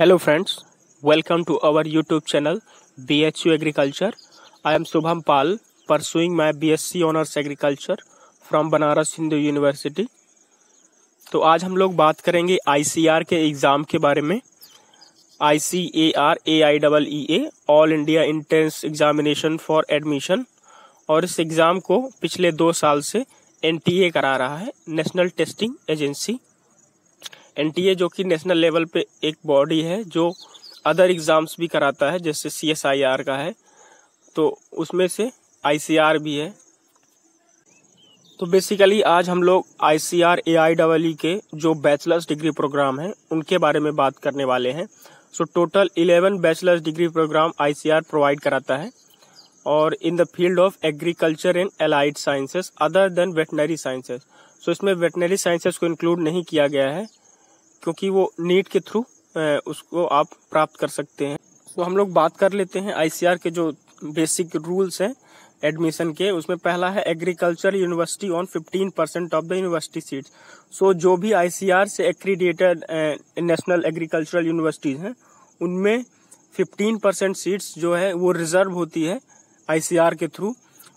hello friends welcome to our YouTube channel B H U agriculture I am Shubham Pal pursuing my B S C honours agriculture from Banaras Hindu University तो आज हम लोग बात करेंगे आई C are के exam के बारे में I C A R A I double E A all India entrance examination for admission और इस एग्ज़ाम को पिछले दो साल से एन टी ए करा रहा है नेशनल टेस्टिंग एजेंसी एनटीए जो कि नेशनल लेवल पे एक बॉडी है जो अदर एग्ज़ाम्स भी कराता है जैसे सीएसआईआर का है तो उसमें से आईसीआर भी है तो बेसिकली आज हम लोग आई C are A I double के जो बैचलर्स डिग्री प्रोग्राम हैं उनके बारे में बात करने वाले हैं so total eleven bachelors degree program I C R provide कराता है और in the field of agriculture and allied sciences other than veterinary sciences so इसमें वेटनरी साइंसेस को इंक्लूड नहीं किया गया है क्योंकि वो नीट के थ्रू उसको आप प्राप्त कर सकते हैं तो हम लोग बात कर लेते हैं आईसीआर के जो बेसिक रूल्स हैं एडमिशन के उसमें पहला है agriculture university on fifteen percent of the university seats so जो भी आईसीआर से एक्रीडेटेड नेशनल एग्रीकल्चरल यूनिवर्सिटीज हैं उनमें फिफ्टीन परसेंट सीट्स जो है वो रिजर्व होती है आईसीआर के थ्रू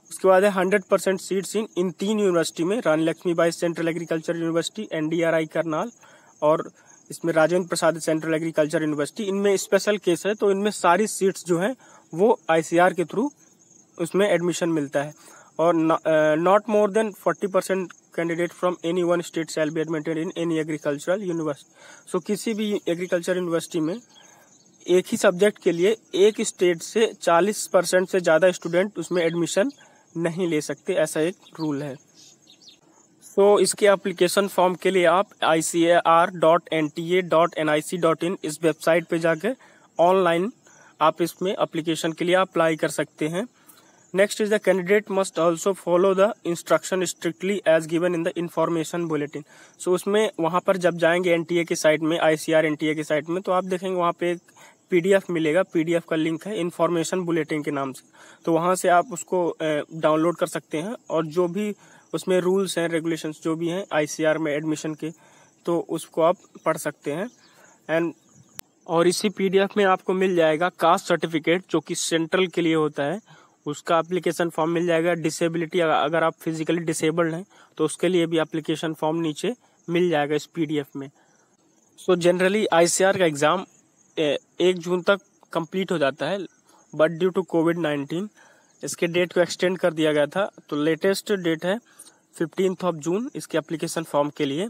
उसके बाद है hundred percent seats in in तीन यूनिवर्सिटी में Rani Bai central agriculture university N D R I Karnal और इसमें Rajendra Prasad central agriculture university इनमें स्पेशल केस है तो इनमें सारी सीट्स जो हैं वो आईसीआर के थ्रू उसमें एडमिशन मिलता है और not more than forty percent candidate from any one state shall be admitted in any agricultural university so किसी भी एग्रीकल्चर यूनिवर्सिटी में एक ही सब्जेक्ट के लिए एक स्टेट से 40 परसेंट से ज़्यादा स्टूडेंट उसमें एडमिशन नहीं ले सकते ऐसा एक रूल है तो इसके एप्लीकेशन फॉर्म के लिए आप I C A R dot N T A dot N I C dot in इस वेबसाइट पे जाकर ऑनलाइन आप इसमें एप्लीकेशन के लिए अप्लाई कर सकते हैं next is the candidate must also follow the instruction strictly as given in the information bulletin so उसमें वहाँ पर जब जाएंगे एन टी ए की साइट में I C R N T A की साइट में तो आप देखेंगे वहाँ पे एक पीडीएफ मिलेगा पीडीएफ का लिंक है इन्फॉर्मेशन बुलेटिन के नाम से तो वहाँ से आप उसको डाउनलोड कर सकते हैं और जो भी उसमें रूल्स हैं रेगुलेशंस जो भी हैं आईसीआर में एडमिशन के तो उसको आप पढ़ सकते हैं एंड और इसी पीडीएफ में आपको मिल जाएगा कास्ट सर्टिफिकेट जो कि सेंट्रल के लिए होता है उसका एप्लीकेशन फॉर्म मिल जाएगा डिसेबिलिटी अगर आप फिजिकली डिसेबल्ड हैं तो उसके लिए भी एप्लीकेशन फॉर्म नीचे मिल जाएगा इस पीडीएफ में सो जनरली आईसीआर का एग्ज़ाम एक जून तक कंप्लीट हो जाता है but due to COVID nineteen इसके डेट को एक्सटेंड कर दिया गया था तो लेटेस्ट डेट है फिफ्टीन ऑफ जून इसके एप्लीकेशन फॉर्म के लिए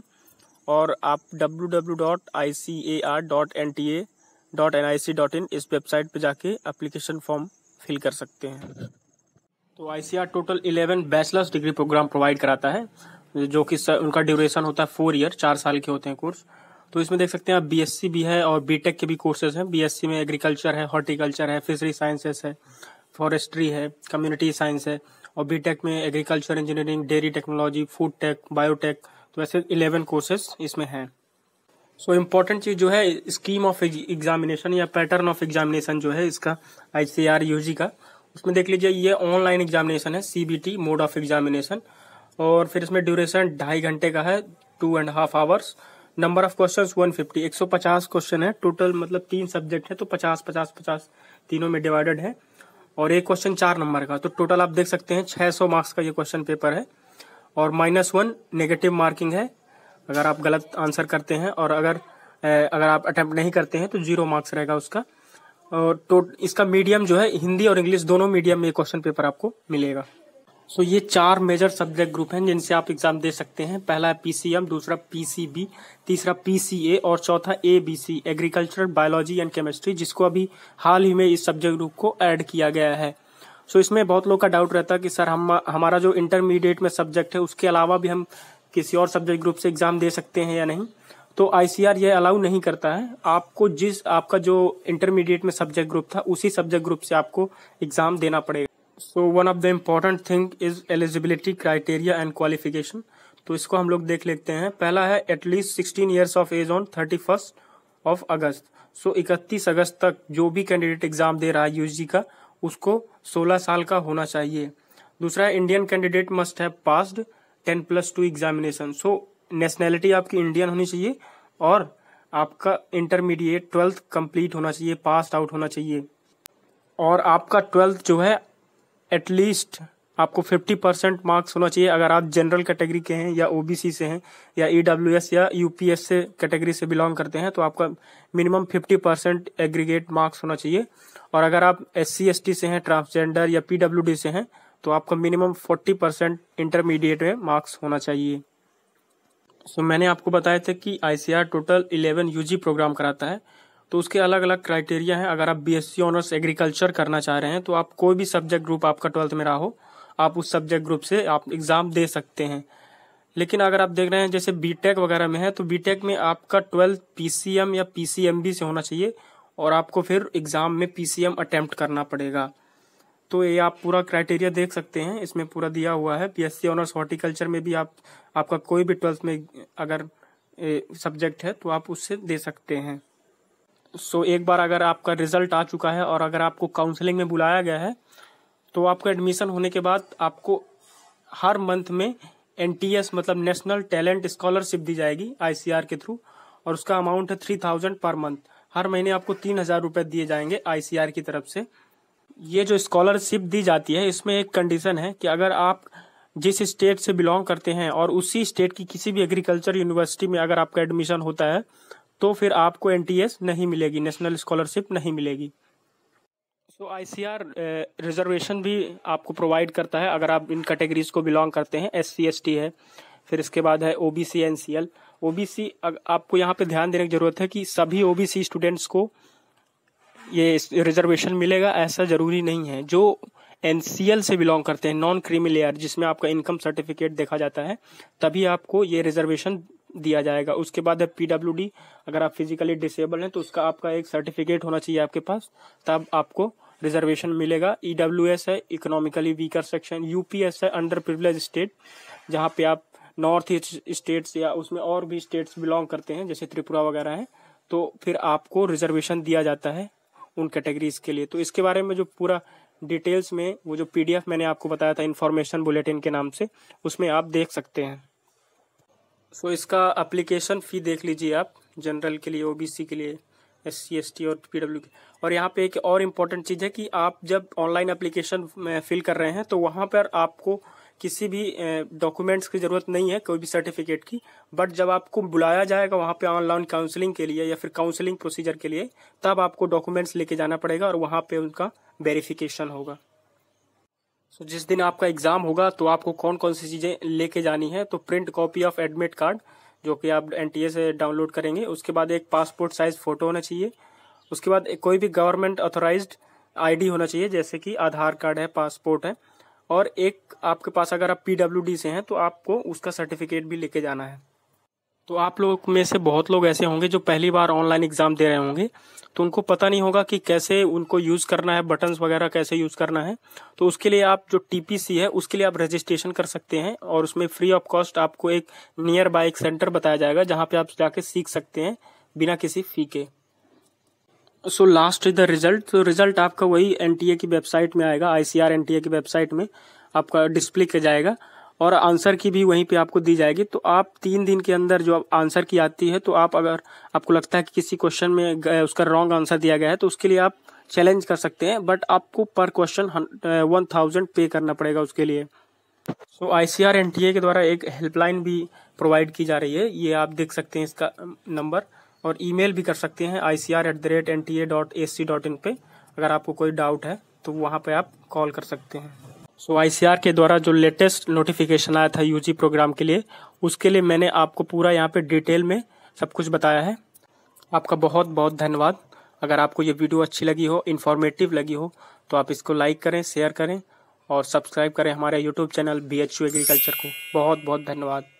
और आप www.icar.nta.nic.in इस वेबसाइट पर जाके एप्लीकेशन फॉर्म फिल कर सकते हैं तो I total 11 bachelors degree programme provide कराता है जो कि उनका ड्यूरेशन होता है फोर ईयर चार साल के होते हैं कोर्स तो इसमें देख सकते हैं आप बीएससी भी है और बीटेक के भी कोर्सेज हैं बीएससी में एग्रीकल्चर है हॉर्टिकल्चर है फिशरी साइंसेस है फॉरेस्ट्री है कम्युनिटी साइंस है और बीटेक में agriculture engineering dairy technology food tech biotech तो वैसे इलेवन कोर्सेस इसमें हैं सो इम्पोर्टेंट चीज जो है स्कीम ऑफ एग्जामिनेशन या पैटर्न ऑफ एग्जामिनेशन जो है इसका आई सी आर यू जी का उसमें देख लीजिए ये ऑनलाइन एग्जामिनेशन है C B T mode of examination और फिर इसमें ड्यूरेशन ढाई घंटे का है two and half hours number of question one fifty एक सौ पचास क्वेश्चन है टोटल मतलब तीन सब्जेक्ट है तो पचास पचास पचास तीनों में डिवाइडेड है और एक क्वेश्चन चार नंबर का तो टोटल आप देख सकते हैं 600 मार्क्स का ये क्वेश्चन पेपर है और माइनस वन नेगेटिव मार्किंग है अगर आप गलत आंसर करते हैं और अगर अगर आप अटेम्प्ट नहीं करते हैं तो जीरो मार्क्स रहेगा उसका और तो इसका मीडियम जो है हिंदी और इंग्लिश दोनों मीडियम में ये क्वेश्चन पेपर आपको मिलेगा सो ये चार मेजर सब्जेक्ट ग्रुप हैं जिनसे आप एग्जाम दे सकते हैं पहला है पीसीएम दूसरा पीसीबी तीसरा पीसीए और चौथा ABC agriculture biology and chemistry जिसको अभी हाल ही में इस सब्जेक्ट ग्रुप को ऐड किया गया है सो so, इसमें बहुत लोग का डाउट रहता है कि सर हम हमारा जो इंटरमीडिएट में सब्जेक्ट है उसके अलावा भी हम किसी और सब्जेक्ट ग्रुप से एग्जाम दे सकते हैं या नहीं तो आईसीआर ये अलाउ नहीं करता है आपको जिस आपका जो इंटरमीडिएट में सब्जेक्ट ग्रुप था उसी सब्जेक्ट ग्रुप से आपको एग्जाम देना पड़ेगा so one of the important thing is eligibility criteria and qualification तो इसको हम लोग देख लेते हैं पहला है at least sixteen years of age on thirty first of August so इकतीस अगस्त तक जो भी कैंडिडेट एग्जाम दे रहा है जी का उसको सोलह साल का होना चाहिए दूसरा Indian candidate must have passed ten plus two examination so nationality आपकी इंडियन होनी चाहिए और आपका इंटरमीडिएट ट्वेल्थ कंप्लीट होना चाहिए पास आउट होना चाहिए और आपका ट्वेल्थ जो है एटलीस्ट आपको 50 परसेंट मार्क्स होना चाहिए अगर आप जनरल कैटेगरी के हैं या ओबीसी से हैं या ईडब्ल्यू e या यूपीएस से कैटेगरी से बिलोंग करते हैं तो आपका मिनिमम 50 परसेंट एग्रीगेट मार्क्स होना चाहिए और अगर आप एस सी से हैं ट्रांसजेंडर या पीडब्ल्यू से हैं तो आपका मिनिमम 40 परसेंट इंटरमीडिएट में मार्क्स होना चाहिए सो so, मैंने आपको बताया था कि आईसीआर टोटल 11 यूजी प्रोग्राम कराता है तो उसके अलग अलग क्राइटेरिया हैं अगर आप बी सी ऑनर्स एग्रीकल्चर करना चाह रहे हैं तो आप कोई भी सब्जेक्ट ग्रुप आपका ट्वेल्थ में रहा हो आप उस सब्जेक्ट ग्रुप से आप एग्ज़ाम दे सकते हैं लेकिन अगर आप देख रहे हैं जैसे टेक वगैरह में है तो टेक में आपका ट्वेल्थ एम या बी से होना चाहिए और आपको फिर एग्ज़ाम में एम अटैम्प्ट करना पड़ेगा तो ये आप पूरा क्राइटेरिया देख सकते हैं इसमें पूरा दिया हुआ है सी ऑनर्स हॉर्टिकल्चर में भी आप आपका कोई भी ट्वेल्थ में अगर सब्जेक्ट है तो आप उससे दे सकते हैं सो एक बार अगर आपका रिजल्ट आ चुका है और अगर आपको काउंसलिंग में बुलाया गया है तो आपका एडमिशन होने के बाद आपको हर मंथ में एन मतलब नेशनल टैलेंट स्कॉलरशिप दी जाएगी आई के थ्रू और उसका अमाउंट है थ्री थाउजेंड पर मंथ हर महीने आपको तीन हजार रुपये दिए जाएंगे आई की तरफ से ये जो स्कॉलरशिप दी जाती है इसमें एक कंडीशन है कि अगर आप जिस स्टेट से बिलोंग करते हैं और उसी स्टेट की किसी भी एग्रीकल्चर यूनिवर्सिटी में अगर आपका एडमिशन होता है तो फिर आपको एन नहीं मिलेगी नेशनल स्कॉलरशिप नहीं मिलेगी सो आई सी आर रिजर्वेशन भी आपको प्रोवाइड करता है अगर आप इन कैटेगरीज को बिलोंग करते हैं एस सी एस टी है फिर इसके बाद है O B C N C L O B C आपको यहाँ पे ध्यान देने की जरूरत है कि सभी ओ बी सी स्टूडेंट्स को ये रिजर्वेशन मिलेगा ऐसा जरूरी नहीं है जो एन सी एल से बिलोंग करते हैं नॉन क्रीमी लेयर जिसमें आपका इनकम सर्टिफिकेट देखा जाता है तभी आपको ये रिजर्वेशन दिया जाएगा उसके बाद है पीडब्ल्यू अगर आप फिजिकली डिसेबल हैं तो उसका आपका एक सर्टिफिकेट होना चाहिए आपके पास तब आपको रिजर्वेशन मिलेगा ई e है इकोनॉमिकली वीकर सेक्शन यू है अंडर प्रिवलेज स्टेट जहाँ पे आप नॉर्थ ईस्ट स्टेट्स या उसमें और भी स्टेट्स बिलोंग करते हैं जैसे त्रिपुरा वगैरह है तो फिर आपको रिजर्वेशन दिया जाता है उन कैटेगरीज के लिए तो इसके बारे में जो पूरा डिटेल्स में वो जो पीडीएफ मैंने आपको बताया था इन्फॉर्मेशन बुलेटिन के नाम से उसमें आप देख सकते हैं सो so, इसका अप्लीकेशन फ़ी देख लीजिए आप जनरल के लिए ओबीसी के लिए एस सी एस टी और पी डब्ल्यू और यहाँ पे एक और इम्पोर्टेंट चीज़ है कि आप जब ऑनलाइन अप्लीकेशन फिल कर रहे हैं तो वहाँ पर आपको किसी भी डॉक्यूमेंट्स की ज़रूरत नहीं है कोई भी सर्टिफिकेट की बट जब आपको बुलाया जाएगा वहाँ पे ऑनलाइन काउंसलिंग के लिए या फिर काउंसलिंग प्रोसीजर के लिए तब आपको डॉक्यूमेंट्स लेके जाना पड़ेगा और वहाँ पे उनका वेरिफिकेशन होगा सो तो जिस दिन आपका एग्जाम होगा तो आपको कौन कौन सी चीजें लेके जानी है तो print copy of admit card जो कि आप एनटीए से डाउनलोड करेंगे उसके बाद एक पासपोर्ट साइज फोटो होना चाहिए उसके बाद कोई भी गवर्नमेंट ऑथोराइज्ड आईडी होना चाहिए जैसे कि आधार कार्ड है पासपोर्ट है और एक आपके पास अगर आप पीडब्ल्यूडी से हैं तो आपको उसका सर्टिफिकेट भी लेके जाना है तो आप लोग में से बहुत लोग ऐसे होंगे जो पहली बार ऑनलाइन एग्जाम दे रहे होंगे तो उनको पता नहीं होगा कि कैसे उनको यूज करना है बटन्स वगैरह कैसे यूज करना है तो उसके लिए आप जो टीपीसी है उसके लिए आप रजिस्ट्रेशन कर सकते हैं और उसमें फ्री ऑफ कॉस्ट आपको एक नियर बाय एक सेंटर बताया जाएगा जहाँ पे आप जाके सीख सकते हैं बिना किसी फी के so last is the result तो रिजल्ट आपका वही एनटीए की वेबसाइट में आएगा आईसीआर एनटीए की वेबसाइट में आपका डिस्प्ले किया जाएगा और आंसर की भी वहीं पे आपको दी जाएगी तो आप तीन दिन के अंदर जो आंसर की आती है तो आप अगर आपको लगता है कि किसी क्वेश्चन में उसका रॉन्ग आंसर दिया गया है तो उसके लिए आप चैलेंज कर सकते हैं बट आपको पर क्वेश्चन वन थाउजेंड पे करना पड़ेगा उसके लिए so I C R N T A के द्वारा एक हेल्पलाइन भी प्रोवाइड की जा रही है ये आप देख सकते हैं इसका नंबर और मेल भी कर सकते हैं I C R at the rate N T A dot A C dot in पर अगर आपको कोई डाउट है तो वहाँ पर आप कॉल कर सकते हैं सो so, आईसीआर के द्वारा जो लेटेस्ट नोटिफिकेशन आया था यूजी प्रोग्राम के लिए उसके लिए मैंने आपको पूरा यहाँ पे डिटेल में सब कुछ बताया है आपका बहुत बहुत धन्यवाद अगर आपको ये वीडियो अच्छी लगी हो इन्फॉर्मेटिव लगी हो तो आप इसको लाइक करें शेयर करें और सब्सक्राइब करें हमारे YouTube channel B H agriculture को बहुत बहुत धन्यवाद